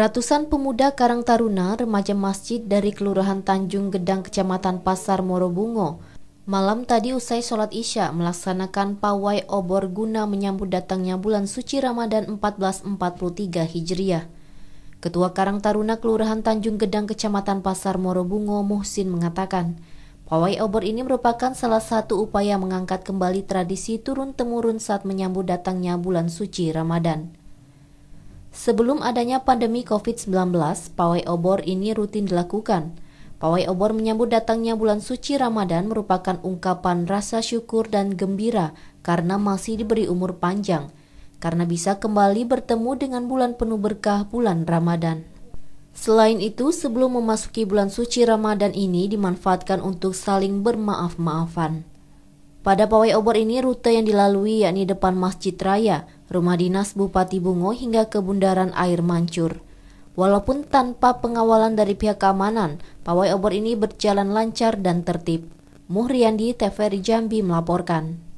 Ratusan pemuda Karang Taruna, remaja masjid dari Kelurahan Tanjung Gedang, Kecamatan Pasar Morobungo, malam tadi usai sholat Isya melaksanakan pawai obor guna menyambut datangnya bulan suci Ramadan 1443 Hijriah. Ketua Karang Taruna Kelurahan Tanjung Gedang, Kecamatan Pasar Morobungo, Muhsin mengatakan, pawai obor ini merupakan salah satu upaya mengangkat kembali tradisi turun-temurun saat menyambut datangnya bulan suci Ramadan. Sebelum adanya pandemi COVID-19, pawai obor ini rutin dilakukan. Pawai obor menyambut datangnya bulan suci Ramadan merupakan ungkapan rasa syukur dan gembira karena masih diberi umur panjang, karena bisa kembali bertemu dengan bulan penuh berkah bulan Ramadan. Selain itu, sebelum memasuki bulan suci Ramadan ini dimanfaatkan untuk saling bermaaf-maafan. Pada pawai obor ini rute yang dilalui yakni depan Masjid Raya, rumah dinas Bupati Bungo hingga ke bundaran air mancur. Walaupun tanpa pengawalan dari pihak keamanan, pawai obor ini berjalan lancar dan tertib. Muhriandi TVRI Jambi melaporkan.